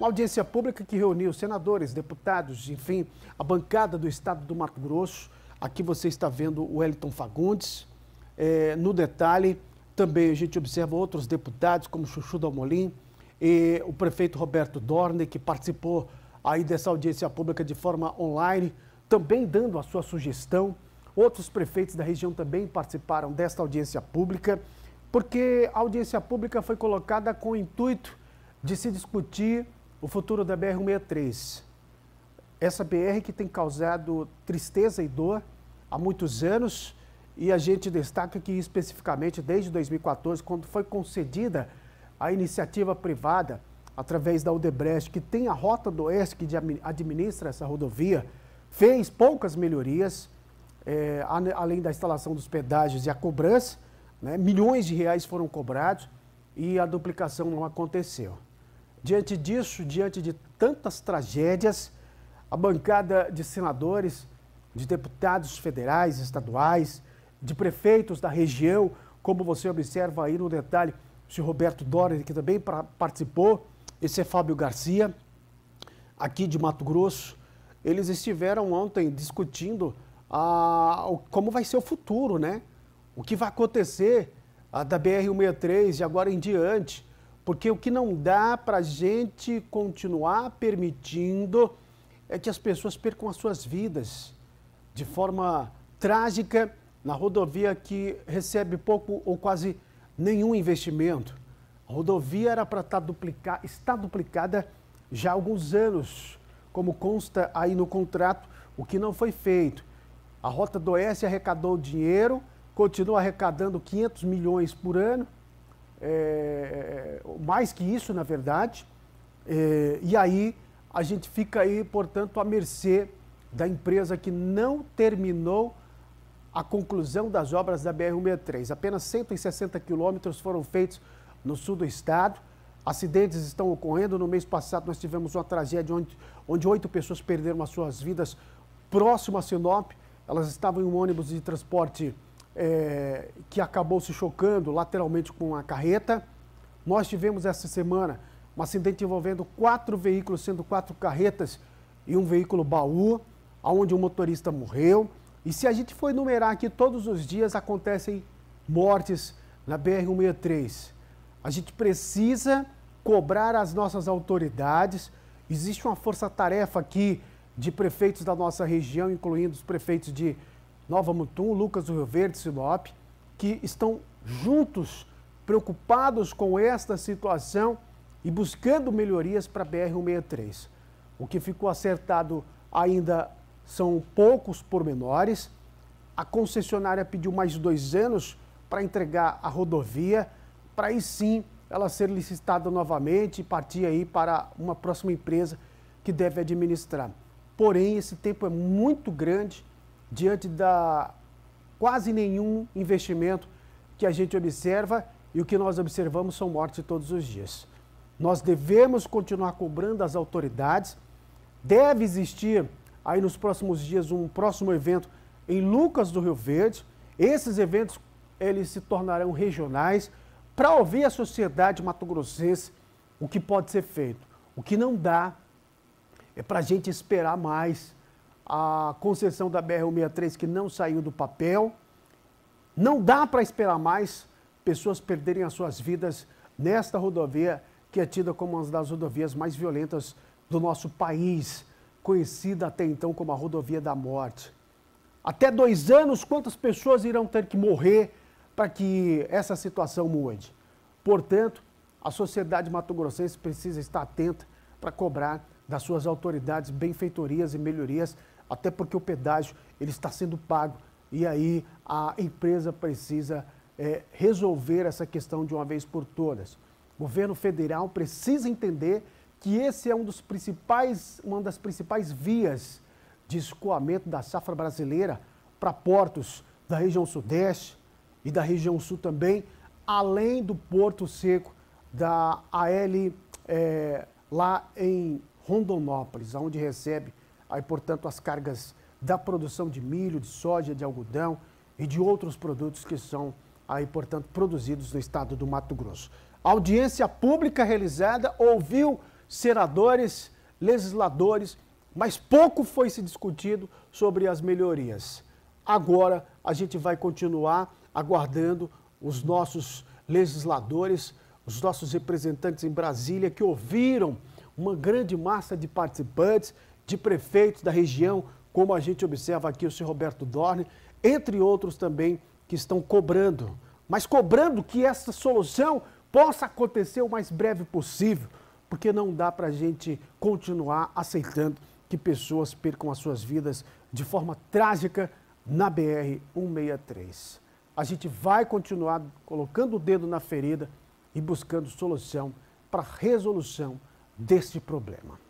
Uma audiência pública que reuniu senadores, deputados, enfim, a bancada do estado do Mato Grosso. Aqui você está vendo o Wellington Fagundes. É, no detalhe, também a gente observa outros deputados, como Chuchu Dalmolin e o prefeito Roberto Dorne, que participou aí dessa audiência pública de forma online, também dando a sua sugestão. Outros prefeitos da região também participaram desta audiência pública, porque a audiência pública foi colocada com o intuito de se discutir o futuro da BR-163. Essa BR que tem causado tristeza e dor há muitos anos e a gente destaca que especificamente desde 2014, quando foi concedida a iniciativa privada através da Odebrecht, que tem a Rota do Oeste que administra essa rodovia, fez poucas melhorias, é, além da instalação dos pedágios e a cobrança, né, milhões de reais foram cobrados e a duplicação não aconteceu. Diante disso, diante de tantas tragédias, a bancada de senadores, de deputados federais, estaduais, de prefeitos da região, como você observa aí no detalhe, o senhor Roberto Dória que também participou, esse é Fábio Garcia, aqui de Mato Grosso. Eles estiveram ontem discutindo ah, como vai ser o futuro, né? O que vai acontecer ah, da BR-163 de agora em diante. Porque o que não dá para a gente continuar permitindo é que as pessoas percam as suas vidas de forma trágica na rodovia que recebe pouco ou quase nenhum investimento. A rodovia era para estar tá duplicada, está duplicada já há alguns anos, como consta aí no contrato, o que não foi feito. A Rota do Oeste arrecadou dinheiro, continua arrecadando 500 milhões por ano, é, é, mais que isso, na verdade. É, e aí a gente fica aí, portanto, à mercê da empresa que não terminou a conclusão das obras da BR-163. Apenas 160 quilômetros foram feitos no sul do estado. Acidentes estão ocorrendo. No mês passado nós tivemos uma tragédia onde, onde oito pessoas perderam as suas vidas próximo a Sinop. Elas estavam em um ônibus de transporte é, que acabou se chocando lateralmente com a carreta. Nós tivemos essa semana um acidente envolvendo quatro veículos, sendo quatro carretas e um veículo baú, onde um motorista morreu. E se a gente for enumerar aqui, todos os dias acontecem mortes na BR-163. A gente precisa cobrar as nossas autoridades. Existe uma força-tarefa aqui de prefeitos da nossa região, incluindo os prefeitos de Nova Mutum, Lucas do Rio Verde, Sinop, que estão juntos, preocupados com esta situação e buscando melhorias para a BR-163. O que ficou acertado ainda são poucos pormenores. A concessionária pediu mais de dois anos para entregar a rodovia, para aí sim ela ser licitada novamente e partir aí para uma próxima empresa que deve administrar. Porém, esse tempo é muito grande diante da quase nenhum investimento que a gente observa e o que nós observamos são mortes todos os dias. Nós devemos continuar cobrando as autoridades. Deve existir aí nos próximos dias um próximo evento em Lucas do Rio Verde. Esses eventos eles se tornarão regionais para ouvir a sociedade mato-grossense o que pode ser feito. O que não dá é para a gente esperar mais a concessão da BR-163 que não saiu do papel. Não dá para esperar mais pessoas perderem as suas vidas nesta rodovia que é tida como uma das rodovias mais violentas do nosso país, conhecida até então como a rodovia da morte. Até dois anos, quantas pessoas irão ter que morrer para que essa situação mude? Portanto, a sociedade mato-grossense precisa estar atenta para cobrar das suas autoridades benfeitorias e melhorias até porque o pedágio ele está sendo pago e aí a empresa precisa é, resolver essa questão de uma vez por todas. O governo federal precisa entender que esse é um dos principais, uma das principais vias de escoamento da safra brasileira para portos da região sudeste e da região sul também, além do Porto Seco da AL é, lá em Rondonópolis, onde recebe aí, portanto, as cargas da produção de milho, de soja, de algodão e de outros produtos que são aí, portanto, produzidos no estado do Mato Grosso. A audiência pública realizada ouviu senadores, legisladores, mas pouco foi se discutido sobre as melhorias. Agora a gente vai continuar aguardando os nossos legisladores, os nossos representantes em Brasília que ouviram uma grande massa de participantes de prefeitos da região, como a gente observa aqui o senhor Roberto Dorne, entre outros também que estão cobrando, mas cobrando que essa solução possa acontecer o mais breve possível, porque não dá para a gente continuar aceitando que pessoas percam as suas vidas de forma trágica na BR-163. A gente vai continuar colocando o dedo na ferida e buscando solução para a resolução deste problema.